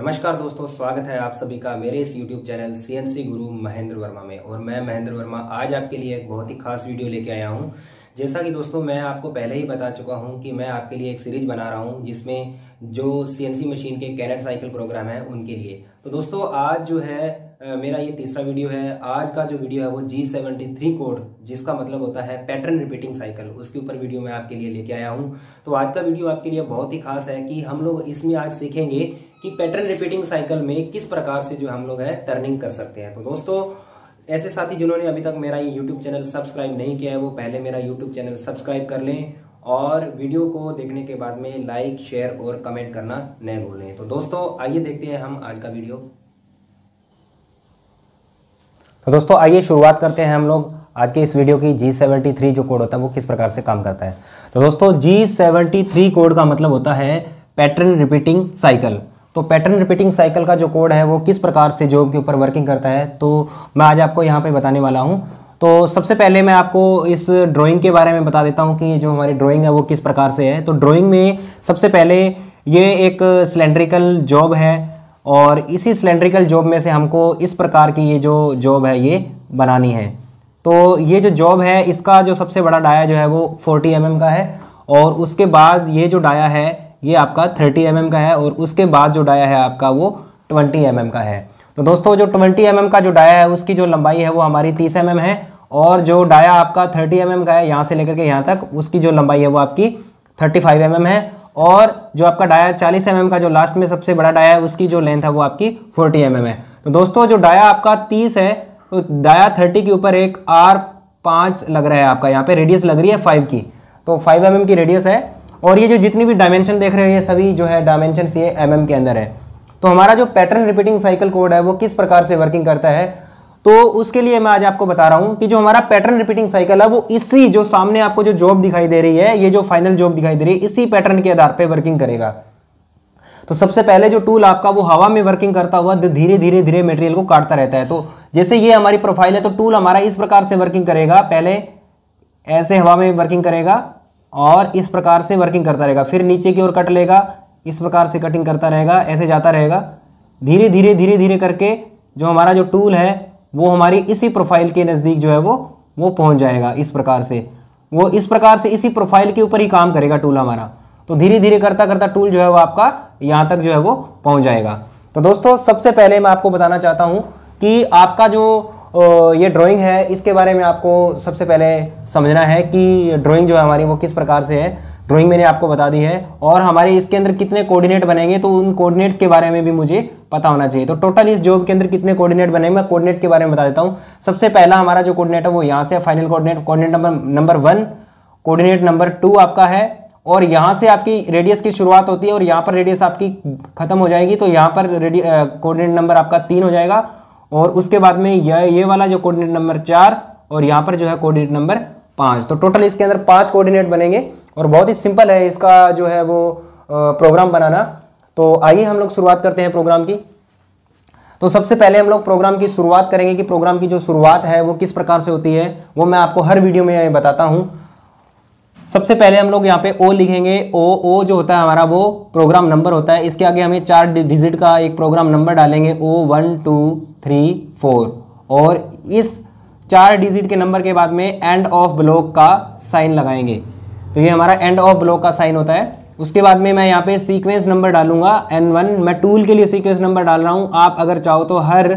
नमस्कार दोस्तों स्वागत है आप सभी का मेरे इस YouTube चैनल सी गुरु महेंद्र वर्मा में और मैं महेंद्र वर्मा आज आपके लिए एक बहुत ही खास वीडियो लेके आया हूँ जैसा कि दोस्तों मैं आपको पहले ही बता चुका हूँ कि मैं आपके लिए एक सीरीज बना रहा हूँ जिसमें जो सी मशीन के कैनेट साइकिल प्रोग्राम है उनके लिए तो दोस्तों आज जो है मेरा ये तीसरा वीडियो है आज का जो वीडियो है वो जी सेवेंटी थ्री कोड जिसका मतलब होता है पैटर्न रिपीटिंग साइकिल उसके ऊपर वीडियो मैं आपके लिए लेके आया हूँ तो आज का वीडियो आपके लिए बहुत ही खास है कि हम लोग इसमें आज सीखेंगे कि पैटर्न रिपीटिंग साइकिल में किस प्रकार से जो हम लोग है टर्निंग कर सकते हैं तो दोस्तों ऐसे साथी जिन्होंने अभी तक मेरा ये यूट्यूब चैनल सब्सक्राइब नहीं किया है वो पहले मेरा यूट्यूब चैनल सब्सक्राइब कर लें और वीडियो को देखने के बाद में लाइक शेयर और कमेंट करना न भूलें तो दोस्तों आइए देखते हैं हम आज का वीडियो तो दोस्तों आइए शुरुआत करते हैं हम लोग आज के इस वीडियो की जी सेवेंटी थ्री जो कोड होता है वो किस प्रकार से काम करता है तो दोस्तों जी सेवेंटी थ्री कोड का मतलब होता है पैटर्न रिपीटिंग साइकिल तो पैटर्न रिपीटिंग साइकिल का जो कोड है वो किस प्रकार से जॉब के ऊपर वर्किंग करता है तो मैं आज आपको यहाँ पर बताने वाला हूँ तो सबसे पहले मैं आपको इस ड्राइंग के बारे में बता देता हूँ कि जो हमारी ड्राइंग है वो किस प्रकार से है तो ड्राइंग में सबसे पहले ये एक सिलेंड्रिकल जॉब है और इसी सिलेंड्रिकल जॉब में से हमको इस प्रकार की ये जो जॉब है ये बनानी है तो ये जो जॉब है इसका जो सबसे बड़ा डाया जो है वो 40 एम mm का है और उसके बाद ये जो डाया है ये आपका 30 एम mm का है और उसके बाद जो डाया है आपका वो 20 एम mm का है तो दोस्तों जो 20 एम mm का जो डाया है उसकी जो लंबाई है वो हमारी 30 एम mm है और जो डाया आपका 30 एम mm का है यहाँ से लेकर के यहाँ तक उसकी जो लंबाई है वो आपकी थर्टी फाइव mm है और जो आपका डाया 40 एम mm का जो लास्ट में सबसे बड़ा डाया है उसकी जो लेंथ है वो आपकी 40 एम mm है तो दोस्तों जो डाया आपका 30 है तो डाया 30 के ऊपर एक आर पाँच लग रहा है आपका यहाँ पे रेडियस लग रही है फाइव की तो फाइव एम mm की रेडियस है और ये जो जितनी भी डायमेंशन देख रहे हो ये सभी जो है डायमेंशन ये एम mm के अंदर है तो हमारा जो पैटर्न रिपीटिंग साइकिल कोड है वो किस प्रकार से वर्किंग करता है तो उसके लिए मैं आज आपको बता रहा हूं कि जो हमारा पैटर्न रिपीटिंग साइकिल है वो इसी जो सामने आपको जो जॉब दिखाई दे रही है ये जो फाइनल जॉब दिखाई दे रही है इसी पैटर्न के आधार पर वर्किंग करेगा तो सबसे पहले जो टूल आपका वो हवा में वर्किंग करता हुआ धीरे धीरे धीरे मटेरियल को काटता रहता है तो जैसे ये हमारी प्रोफाइल है तो टूल हमारा इस प्रकार से वर्किंग करेगा पहले ऐसे हवा में वर्किंग करेगा और इस प्रकार से वर्किंग करता रहेगा फिर नीचे की ओर कट लेगा इस प्रकार से कटिंग करता रहेगा ऐसे जाता रहेगा धीरे धीरे धीरे धीरे करके जो हमारा जो टूल है वो हमारी इसी प्रोफाइल के नज़दीक जो है वो वो पहुंच जाएगा इस प्रकार से वो इस प्रकार से इसी प्रोफाइल के ऊपर ही काम करेगा टूल हमारा तो धीरे धीरे करता करता टूल जो है वो आपका यहाँ तक जो है वो पहुँच जाएगा तो दोस्तों सबसे पहले मैं आपको बताना चाहता हूँ कि आपका जो ये ड्राइंग है इसके बारे में आपको सबसे पहले समझना है कि ड्राइंग जो है हमारी वो किस प्रकार से है ड्राइंग मैंने आपको बता दी है और हमारे इसके अंदर कितने कोऑर्डिनेट बनेंगे तो उन कोऑर्डिनेट्स के बारे में भी मुझे पता होना चाहिए तो टोटल इस जॉब के अंदर कितने कोऑर्डिनेट बनेंगे मैं कोऑर्डिनेट के बारे में बता देता हूँ सबसे पहला हमारा जो कोऑर्डिनेट है वो यहाँ से final coordinate coordinate number number one coordinate number two आपका है और यहाँ से आपकी रेडियस की शुरुआत होती है और यहाँ पर रेडियस आपकी खत्म हो जाएगी तो यहाँ पर कोऑर्डिनेट नंबर आपका तीन हो जाएगा और उसके बाद में यह ये वाला जो कोऑर्डिनेट नंबर चार और यहाँ पर जो है कोऑर्डिनेट नंबर पाँच तो टोटल इसके अंदर पाँच कोऑर्डिनेट बनेंगे और बहुत ही सिंपल है इसका जो है वो प्रोग्राम बनाना तो आइए हम लोग शुरुआत करते हैं प्रोग्राम की तो सबसे पहले हम लोग प्रोग्राम की शुरुआत करेंगे कि प्रोग्राम की जो शुरुआत है वो किस प्रकार से होती है वो मैं आपको हर वीडियो में बताता हूँ सबसे पहले हम लोग यहाँ पे ओ लिखेंगे ओ ओ जो होता है हमारा वो प्रोग्राम नंबर होता है इसके आगे हमें चार डिजिट का एक प्रोग्राम नंबर डालेंगे O one two three four और इस चार डिजिट के नंबर के बाद में एंड ऑफ ब्लॉक का साइन लगाएंगे तो ये हमारा एंड ऑफ ब्लॉक का साइन होता है उसके बाद में मैं यहाँ पे सीक्वेंस नंबर डालूंगा एन वन मैं टूल के लिए सीक्वेंस नंबर डाल रहा हूँ आप अगर चाहो तो हर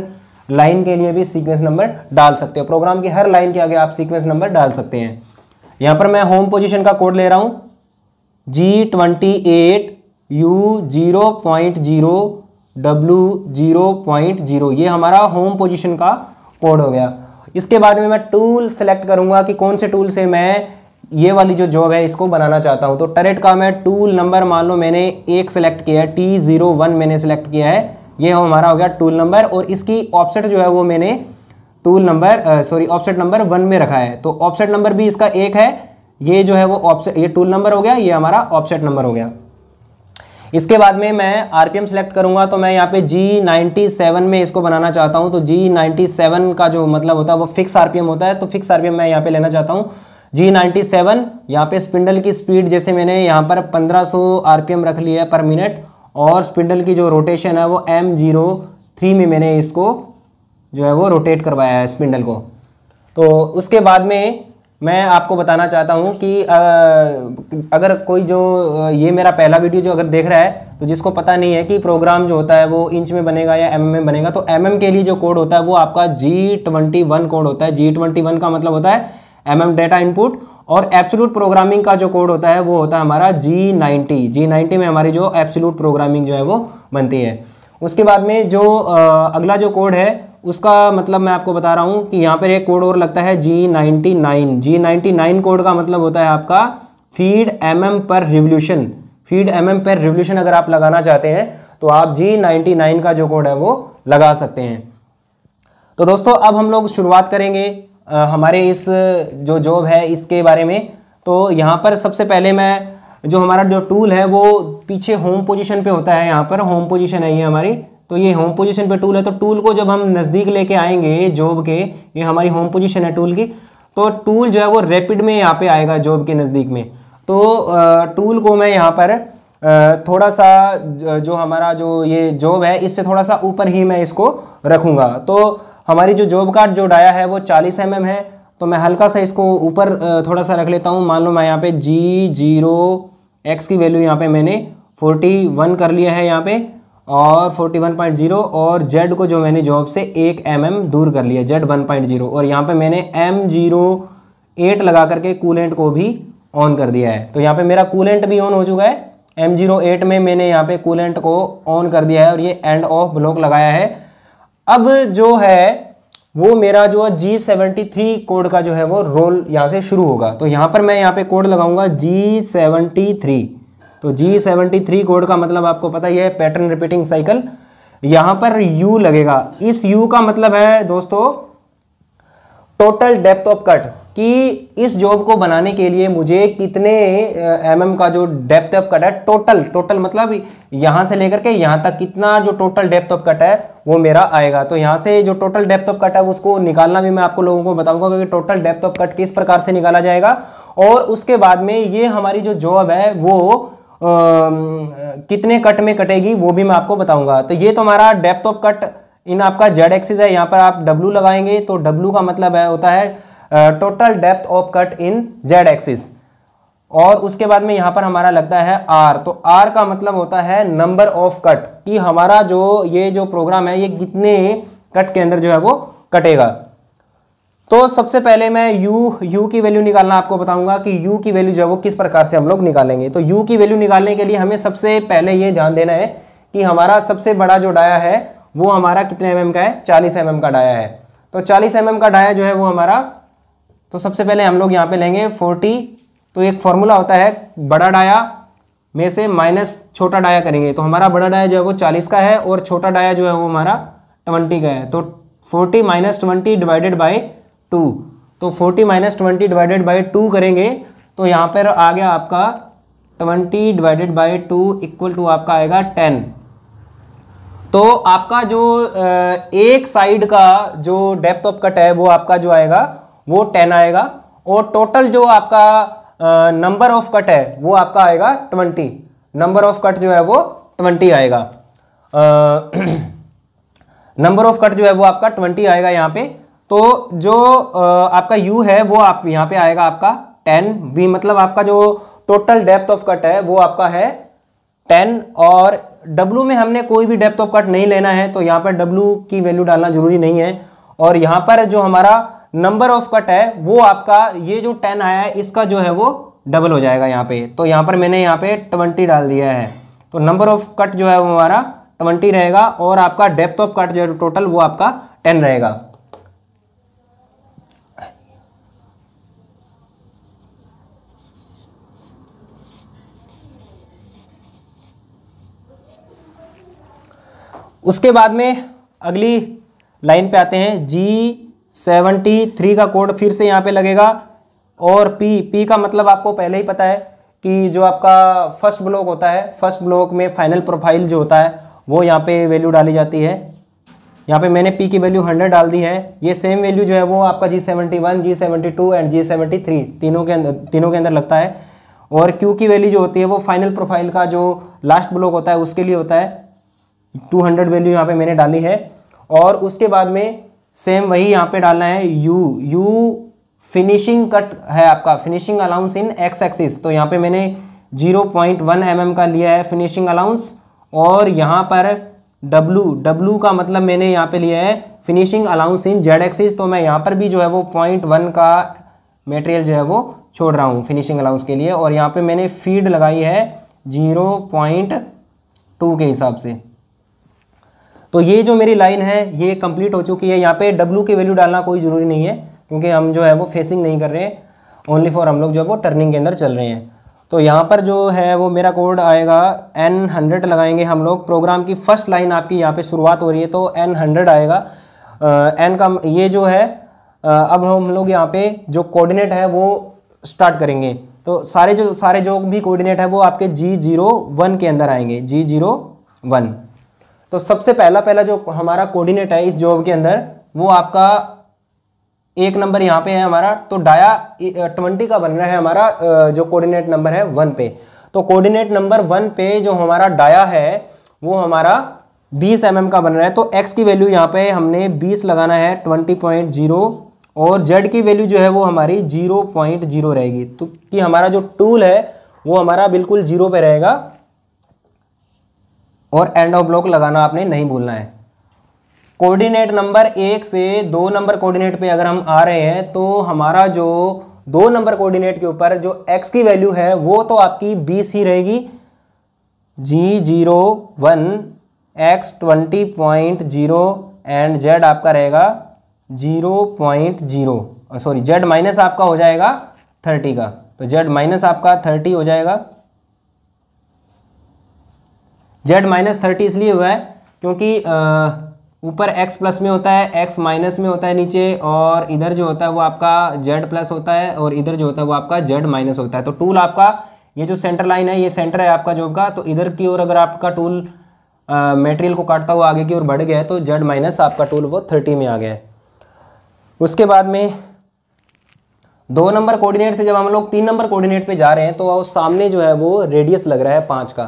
लाइन के लिए भी सीक्वेंस नंबर डाल सकते हो प्रोग्राम की हर लाइन के आगे आप सीक्वेंस नंबर डाल सकते हैं यहाँ पर मैं होम पोजिशन का कोड ले रहा हूँ G twenty eight U zero point zero W zero point zero ये हमारा होम पोजिशन का कोड हो गया इसके बाद में मैं टूल सेलेक्ट करूंगा कि कौन से टूल से मैं ये वाली जो जॉब है इसको बनाना चाहता हूँ तो टरेट का मैं टूल नंबर मान लो मैंने एक सेलेक्ट किया है टी ज़ीरो वन मैंने सेलेक्ट किया है ये हमारा हो गया टूल नंबर और इसकी ऑप्सेट जो है वो मैंने tool number sorry offset number one में रखा है तो ऑप्सेट नंबर भी इसका एक है ये जो है वो ऑप्शन ये टूल नंबर हो गया ये हमारा ऑप्सेट नंबर हो गया इसके बाद में मैं आरपीएम सेलेक्ट करूंगा तो मैं यहाँ पे जी सेवन में इसको बनाना चाहता हूँ तो जी सेवन का जो मतलब होता है वो फिक्स आरपीएम होता है तो फिक्स आरपीएम मैं यहाँ पे लेना चाहता हूँ जी नाइन्टी सेवन यहाँ पे स्पिंडल की स्पीड जैसे मैंने यहाँ पर पंद्रह सौ आर पी एम रख लिया है पर मिनट और स्पिंडल की जो रोटेशन है वो एम जीरो थ्री में मैंने इसको जो है वो रोटेट करवाया है स्पिंडल को तो उसके बाद में मैं आपको बताना चाहता हूँ कि आ, अगर कोई जो ये मेरा पहला वीडियो जो अगर देख रहा है तो जिसको पता नहीं है कि प्रोग्राम जो होता है वो इंच में बनेगा या एम में बनेगा तो एम के लिए जो कोड होता है वो आपका जी ट्वेंटी वन कोड होता है जी ट्वेंटी वन का मतलब होता है एम एम डेटा इनपुट और एब्सोलूट प्रोग्रामिंग का जो कोड होता है वो होता है हमारा जी नाइन्टी जी नाइन्टी में हमारी जो एब्सोलूट प्रोग्रामिंग जो है वो बनती है उसके बाद में जो अगला जो कोड है उसका मतलब मैं आपको बता रहा हूँ कि यहाँ पर एक कोड और लगता है G ninety nine G ninety nine code का मतलब होता है आपका feed M M per revolution feed M M per revolution अगर आप लगाना चाहते हैं तो आप जी नाइन्टी नाइन का जो कोड है वो लगा सकते हैं तो दोस्तों अब हम लोग शुरुआत करेंगे हमारे इस जो जॉब है इसके बारे में तो यहाँ पर सबसे पहले मैं जो हमारा जो टूल है वो पीछे होम पोजीशन पे होता है यहाँ पर होम पोजीशन है ये हमारी तो ये होम पोजीशन पे टूल है तो टूल को जब हम नज़दीक लेके आएंगे जॉब के ये हमारी होम पोजीशन है टूल की तो टूल जो है वो रैपिड में यहाँ पे आएगा जॉब के नज़दीक में तो टूल को मैं यहाँ पर थोड़ा सा जो हमारा जो ये जॉब है इससे थोड़ा सा ऊपर ही मैं इसको रखूँगा तो हमारी जो जॉब कार्ड जो डाया है वो चालीस एम mm है तो मैं हल्का सा इसको ऊपर थोड़ा सा रख लेता हूँ मान लो मैं यहाँ पे जी जीरो एक्स की वैल्यू यहाँ पे मैंने फोर्टी वन कर लिया है यहाँ पे और फोर्टी वन पॉइंट जीरो और जेड को जो मैंने जॉब से एक एम mm दूर कर लिया जेड वन पॉइंट जीरो और यहाँ पे मैंने एम जीरो एट लगा करके कूलेंट को भी ऑन कर दिया है तो यहाँ पर मेरा कूलेंट भी ऑन हो चुका है एम जीरो एट में मैंने यहाँ पे कूलेंट को ऑन कर दिया है और ये एंड ऑफ ब्लॉक लगाया है अब जो है वो मेरा जो है जी सेवेंटी थ्री कोड का जो है वो रोल यहाँ से शुरू होगा तो यहाँ पर मैं यहाँ पे कोड लगाऊंगा जी सेवेंटी थ्री तो जी सेवेंटी थ्री कोड का मतलब आपको पता ही है पैटर्न रिपीटिंग साइकिल यहाँ पर यू लगेगा इस यू का मतलब है दोस्तों टोटल डेप्थ ऑफ कट कि इस जॉब को बनाने के लिए मुझे कितने एम mm का जो डेप्थ ऑफ कट है टोटल टोटल मतलब यहाँ से लेकर के यहाँ तक कितना जो टोटल डेप्थ ऑफ कट है वो मेरा आएगा तो यहाँ से जो टोटल डेप्थ ऑफ कट है उसको निकालना भी मैं आपको लोगों को बताऊंगा क्योंकि टोटल डेप्थ ऑफ कट किस प्रकार से निकाला जाएगा और उसके बाद में ये हमारी जो जॉब है वो आ, कितने कट में कटेगी वो भी मैं आपको बताऊंगा तो ये तो हमारा डेप्थ ऑफ कट इन आपका जेड एक्सिस है यहाँ पर आप डब्ल्यू लगाएंगे तो डब्लू का मतलब है होता है total depth of cut in Z axis और उसके बाद में यहाँ पर हमारा लगता है आर तो आर का मतलब होता है नंबर ऑफ कट कि हमारा जो ये जो प्रोग्राम है ये कितने कट के अंदर जो है वो कटेगा तो सबसे पहले मैं यू यू की वैल्यू निकालना आपको बताऊंगा कि यू की वैल्यू जो है वो किस प्रकार से हम लोग निकालेंगे तो यू की वैल्यू निकालने के लिए हमें सबसे पहले ये ध्यान देना है कि हमारा सबसे बड़ा जो डाया है वो हमारा कितने एम mm का है चालीस एम mm का डाया है तो चालीस एम mm का डाया जो है वो हमारा तो सबसे पहले हम लोग यहाँ पे लेंगे फोर्टी तो एक फॉर्मूला होता है बड़ा डाया में से माइनस छोटा डाया करेंगे तो हमारा बड़ा डाया जो है वो चालीस का है और छोटा डाया जो है वो हमारा ट्वेंटी का है तो forty minus twenty divided by two तो forty minus twenty divided by two करेंगे तो यहाँ पर आ गया आपका twenty divided by two equal to आपका आएगा टेन तो आपका जो एक साइड का जो डेप्थ ऑफ कट है वो आपका जो आएगा वो टेन आएगा और टोटल जो आपका नंबर ऑफ कट है वो आपका आएगा ट्वेंटी नंबर ऑफ कट जो है वो ट्वेंटी आएगा नंबर ऑफ कट जो है वो आपका ट्वेंटी आएगा यहाँ पे तो जो uh, आपका यू है वो आप यहाँ पे आएगा आपका टेन बी मतलब आपका जो टोटल डेप्थ ऑफ कट है वो आपका है टेन और डब्लू में हमने कोई भी डेप्थ ऑफ कट नहीं लेना है तो यहाँ पर डब्लू की वैल्यू डालना जरूरी नहीं है और यहाँ पर जो हमारा नंबर ऑफ कट है वो आपका ये जो टेन आया है इसका जो है वो डबल हो जाएगा यहाँ पे तो यहाँ पर मैंने यहाँ पे ट्वेंटी डाल दिया है तो नंबर ऑफ कट जो है वो हमारा ट्वेंटी रहेगा और आपका डेप्थ ऑफ कट जो है टोटल वो आपका टेन रहेगा उसके बाद में अगली लाइन पे आते हैं जी सेवेंटी थ्री का कोड फिर से यहाँ पे लगेगा और पी पी का मतलब आपको पहले ही पता है कि जो आपका फर्स्ट ब्लॉक होता है फर्स्ट ब्लॉक में फाइनल प्रोफाइल जो होता है वो यहाँ पे वैल्यू डाली जाती है यहाँ पे मैंने पी की वैल्यू हंड्रेड डाल दी है ये सेम वैल्यू जो है वो आपका G seventy one G seventy two and G seventy three तीनों के अंदर तीनों के अंदर लगता है और क्यू की वैल्यू जो होती है वो फाइनल प्रोफाइल का जो लास्ट ब्लॉक होता है उसके लिए होता है टू हंड्रेड वैल्यू यहाँ पर मैंने डाली है और उसके बाद में सेम वही यहाँ पे डालना है यू यू फिनिशिंग कट है आपका finishing allowance in X axis तो यहाँ पे मैंने 0.1 पॉइंट mm का लिया है फिनिशिंग अलाउंस और यहाँ पर W W का मतलब मैंने यहाँ पे लिया है finishing allowance in Z axis तो मैं यहाँ पर भी जो है वो पॉइंट वन का मटेरियल जो है वो छोड़ रहा हूँ फिनिशिंग अलाउंस के लिए और यहाँ पे मैंने फीड लगाई है जीरो पॉइंट टू के हिसाब से तो ये जो मेरी लाइन है ये कंप्लीट हो चुकी है यहाँ पे डब्लू की वैल्यू डालना कोई ज़रूरी नहीं है क्योंकि हम जो है वो फेसिंग नहीं कर रहे हैं ओनली फॉर हम लोग जो है वो टर्निंग के अंदर चल रहे हैं तो यहाँ पर जो है वो मेरा कोड आएगा एन हंड्रेड लगाएंगे हम लोग प्रोग्राम की फर्स्ट लाइन आपकी यहाँ पे शुरुआत हो रही है तो एन हंड्रेड आएगा एन का ये जो है अब हम लोग यहाँ पे जो कोऑर्डिनेट है वो स्टार्ट करेंगे तो सारे जो सारे जो भी कोऑर्डिनेट है वो आपके जी जीरो वन के अंदर आएंगे जी जीरो वन तो सबसे पहला पहला जो हमारा कोऑर्डिनेट है इस जॉब के अंदर वो आपका एक नंबर यहाँ पे है हमारा तो डाया ट्वेंटी का बन रहा है हमारा जो कोऑर्डिनेट नंबर है वन पे तो कोऑर्डिनेट नंबर वन पे जो हमारा डाया है वो हमारा बीस एम mm का बन रहा है तो एक्स की वैल्यू यहाँ पे हमने बीस लगाना है जीरो और जेड की वैल्यू जो है वो हमारी जीरो रहेगी तो कि हमारा जो टूल है वो हमारा बिल्कुल जीरो पे रहेगा और एंड ऑफ ब्लॉक लगाना आपने नहीं भूलना है कोऑर्डिनेट नंबर एक से दो नंबर कोऑर्डिनेट पे अगर हम आ रहे हैं तो हमारा जो दो नंबर कोऑर्डिनेट के ऊपर जो एक्स की वैल्यू है वो तो आपकी बीस ही रहेगी G zero one X twenty point zero and Z आपका रहेगा zero point zero sorry Z minus आपका हो जाएगा थर्टी का तो जेड माइनस आपका थर्टी हो जाएगा जेड माइनस थर्टी इसलिए हुआ है क्योंकि ऊपर एक्स प्लस में होता है एक्स माइनस में होता है नीचे और इधर जो होता है वो आपका जेड प्लस होता है और इधर जो होता है वो आपका जेड माइनस होता है तो टूल आपका ये जो सेंटर लाइन है ये सेंटर है आपका जॉब का तो इधर की ओर अगर आपका टूल मटेरियल को काटता हुआ आगे की ओर बढ़ गया है तो जेड माइनस आपका टूल वो थर्टी में आ गया है उसके बाद में दो नंबर कोऑर्डिनेट से जब हम लोग तीन नंबर कोऑर्डिनेट पे जा रहे हैं तो सामने जो है वो रेडियस लग रहा है पाँच का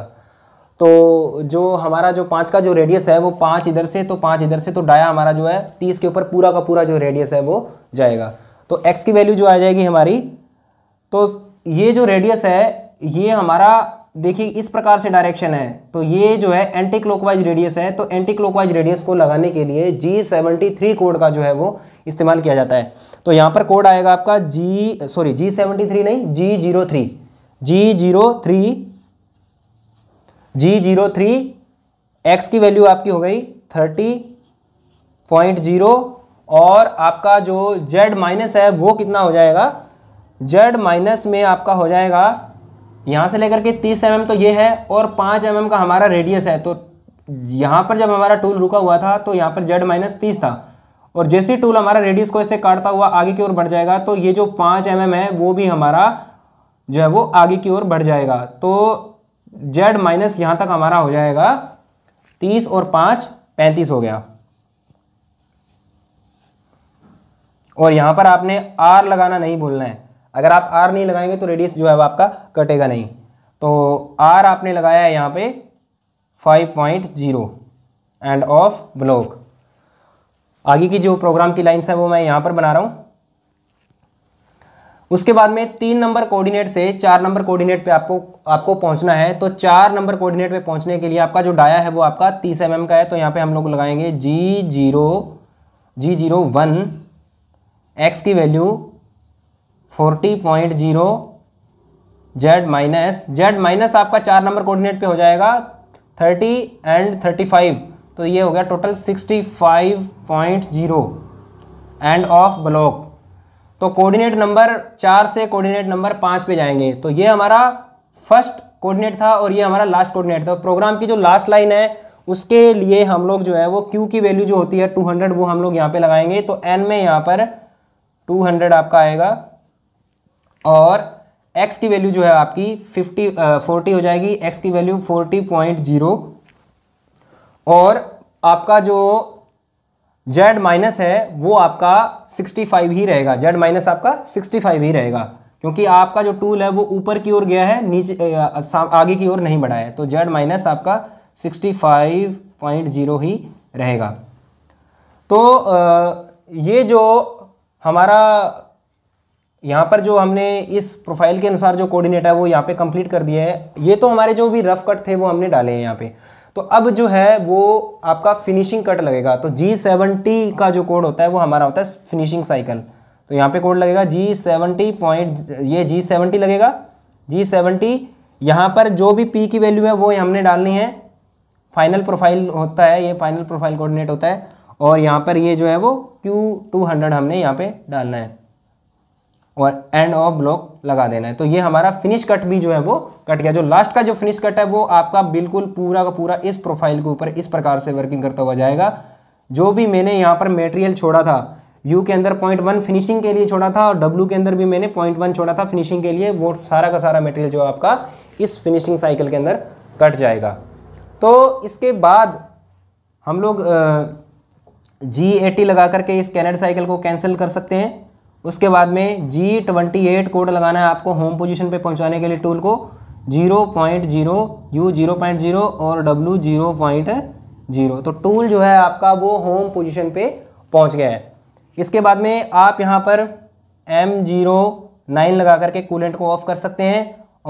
तो जो हमारा जो पाँच का जो रेडियस है वो पाँच इधर से तो पाँच इधर से तो डाया हमारा जो है तीस के ऊपर पूरा का पूरा जो रेडियस है वो जाएगा तो एक्स की वैल्यू जो आ जाएगी हमारी तो ये जो रेडियस है ये हमारा देखिए इस प्रकार से डायरेक्शन है तो ये जो है एंटी क्लोकवाइज रेडियस है तो एंटी क्लोकवाइज रेडियस को लगाने के लिए जी सेवेंटी थ्री कोड का जो है वो इस्तेमाल किया जाता है तो यहाँ पर कोड आएगा आपका G sorry G seventy three नहीं G zero three G zero three G zero three X की वैल्यू आपकी हो गई थर्टी पॉइंट जीरो और आपका जो जेड माइनस है वो कितना हो जाएगा जेड माइनस में आपका हो जाएगा यहाँ से लेकर के तीस एम mm तो ये है और पाँच एम mm का हमारा रेडियस है तो यहाँ पर जब हमारा टूल रुका हुआ था तो यहाँ पर जेड माइनस तीस था और जैसे टूल हमारा रेडियस को इससे काटता हुआ आगे की ओर बढ़ जाएगा तो ये जो पाँच एम mm है वो भी हमारा जो है वो आगे की ओर बढ़ जाएगा तो जेड माइनस यहां तक हमारा हो जाएगा तीस और पांच पैंतीस हो गया और यहां पर आपने आर लगाना नहीं भूलना है अगर आप आर नहीं लगाएंगे तो रेडियस जो है आपका कटेगा नहीं तो आर आपने लगाया है फाइव पे 5.0 एंड ऑफ ब्लॉक आगे की जो प्रोग्राम की लाइंस है वो मैं यहां पर बना रहा हूं उसके बाद में तीन नंबर कोऑर्डिनेट से चार नंबर कोऑर्डिनेट पे आपको आपको पहुंचना है तो चार नंबर कोऑर्डिनेट पे पहुंचने के लिए आपका जो डाया है वो आपका तीस एम mm का है तो यहाँ पे हम लोग लगाएंगे G zero G zero one X की value forty point zero Z minus Z minus आपका चार नंबर कोऑर्डिनेट पे हो जाएगा थर्टी एंड थर्टी फाइव तो ये हो गया total sixty five point zero end of block तो कोऑर्डिनेट नंबर चार से कोऑर्डिनेट नंबर पाँच पे जाएंगे तो ये हमारा फर्स्ट कोऑर्डिनेट था और ये हमारा लास्ट कोऑर्डिनेट था प्रोग्राम की जो लास्ट लाइन है उसके लिए हम लोग जो है वो क्यू की वैल्यू जो होती है 200 वो हम लोग यहाँ पे लगाएंगे तो एन में यहाँ पर 200 आपका आएगा और एक्स की वैल्यू जो है आपकी 50 फोर्टी हो जाएगी एक्स की वैल्यू 40.0 और आपका जो जेड माइनस है वो आपका 65 ही रहेगा जेड माइनस आपका 65 ही रहेगा क्योंकि आपका जो टूल है वो ऊपर की ओर गया है नीचे आगे की ओर नहीं बढ़ा है तो जेड माइनस आपका 65.0 ही रहेगा तो ये जो हमारा यहाँ पर जो हमने इस प्रोफाइल के अनुसार जो कोऑर्डिनेट है वो यहाँ पे कंप्लीट कर दिया है ये तो हमारे जो भी रफ कट थे वो हमने डाले हैं यहाँ पे तो अब जो है वो आपका फिनिशिंग कट लगेगा तो जी सेवेंटी का जो कोड होता है वो हमारा होता है फिनिशिंग साइकिल तो यहाँ पे कोड लगेगा जी सेवनटी पॉइंट ये जी सेवेंटी लगेगा जी सेवनटी यहाँ पर जो भी पी की वैल्यू है वो हमने डालनी है फाइनल प्रोफाइल होता है ये फाइनल प्रोफाइल कोऑर्डिनेट होता है और यहाँ पर ये जो है वो क्यू टू हंड्रेड हमने यहाँ पे डालना है और एंड ऑफ ब्लॉक लगा देना है तो ये हमारा फिनिश कट भी जो है वो कट गया जो लास्ट का जो फिनिश कट है वो आपका बिल्कुल पूरा का पूरा इस प्रोफाइल के ऊपर इस प्रकार से वर्किंग करता हुआ जाएगा जो भी मैंने यहाँ पर मेटेरियल छोड़ा था यू के अंदर पॉइंट वन फिनिशिंग के लिए छोड़ा था और डब्ल्यू के अंदर भी मैंने पॉइंट वन छोड़ा था फिनिशिंग के लिए वो सारा का सारा मेटेरियल जो आपका इस फिनिशिंग साइकिल के अंदर कट जाएगा तो इसके बाद हम लोग जी एटी लगा करके इस कैनेड साइकिल को कैंसिल कर सकते हैं उसके बाद में जी ट्वेंटी एट कोड लगाना है आपको होम पोजीशन पे पहुंचाने के लिए टूल को zero point zero U zero point zero और w जीरो पॉइंट जीरो तो टूल जो है आपका वो होम पोजीशन पे पहुंच गया है इसके बाद में आप यहाँ पर एम जीरो नाइन लगा करके कूलेंट को ऑफ कर सकते हैं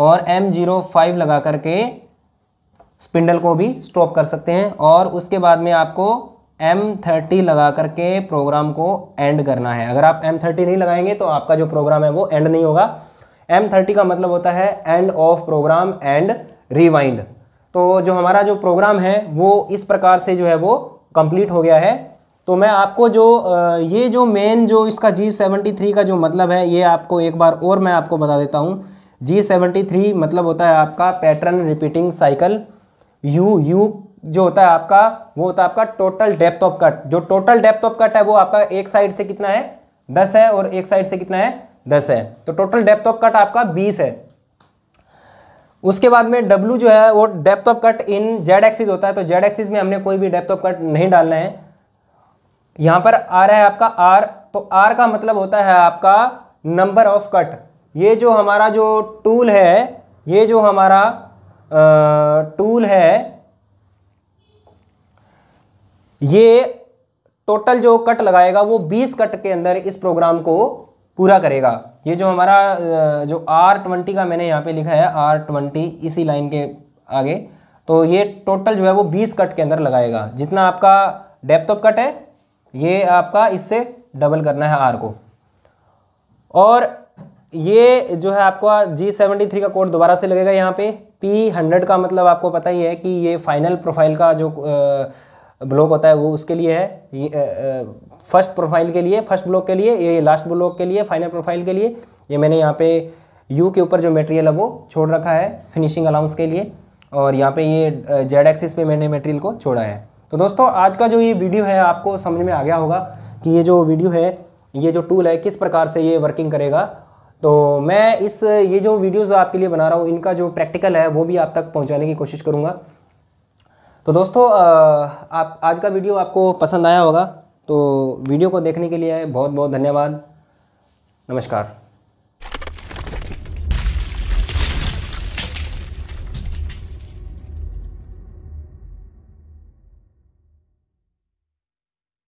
और एम जीरो फाइव लगा करके स्पिंडल को भी स्टॉप कर सकते हैं और उसके बाद में आपको एम थर्टी लगा करके प्रोग्राम को एंड करना है अगर आप एम थर्टी नहीं लगाएंगे तो आपका जो प्रोग्राम है वो एंड नहीं होगा एम थर्टी का मतलब होता है end of program and rewind तो जो हमारा जो प्रोग्राम है वो इस प्रकार से जो है वो कंप्लीट हो गया है तो मैं आपको जो ये जो मेन जो इसका जी सेवेंटी थ्री का जो मतलब है ये आपको एक बार और मैं आपको बता देता हूँ जी सेवेंटी थ्री मतलब होता है आपका pattern repeating cycle U U जो होता है आपका वो होता है आपका टोटल डेप्थ ऑफ कट जो टोटल डेप्थ ऑफ कट है वो आपका एक साइड से कितना है दस है और एक साइड से कितना है दस है तो टोटल डेप्थ ऑफ कट आपका बीस है उसके बाद में W जो है वो depth of cut in Z axis होता है तो जेड एक्सिस में हमने कोई भी डेप्थ ऑफ कट नहीं डालना है यहां पर आ रहा है आपका R तो R का मतलब होता है आपका नंबर ऑफ कट ये जो हमारा जो टूल है ये जो हमारा टूल है ये टोटल जो कट लगाएगा वो 20 कट के अंदर इस प्रोग्राम को पूरा करेगा ये जो हमारा जो आर ट्वेंटी का मैंने यहाँ पे लिखा है आर ट्वेंटी इसी लाइन के आगे तो ये टोटल जो है वो 20 कट के अंदर लगाएगा जितना आपका डेप्थ ऑफ कट है ये आपका इससे डबल करना है आर को और ये जो है आपका जी सेवेंटी थ्री का कोड दोबारा से लगेगा यहाँ पे पी हंड्रेड का मतलब आपको पता ही है कि ये फाइनल प्रोफाइल का जो आ, ब्लॉक होता है वो उसके लिए है फर्स्ट प्रोफाइल के लिए फर्स्ट ब्लॉक के लिए ये लास्ट ब्लॉक के लिए फाइनल प्रोफाइल के लिए ये मैंने यहाँ पे यू के ऊपर जो मटेरियल है वो छोड़ रखा है फिनिशिंग अलाउंस के लिए और यहाँ पे ये जेड एक्सिस पे मैंने मटेरियल को छोड़ा है तो दोस्तों आज का जो ये वीडियो है आपको समझ में आ गया होगा कि ये जो वीडियो है ये जो टूल है किस प्रकार से ये वर्किंग करेगा तो मैं इस ये जो वीडियोज़ आपके लिए बना रहा हूँ इनका जो प्रैक्टिकल है वो भी आप तक पहुँचाने की कोशिश करूँगा तो दोस्तों आप आज का वीडियो आपको पसंद आया होगा तो वीडियो को देखने के लिए बहुत बहुत धन्यवाद नमस्कार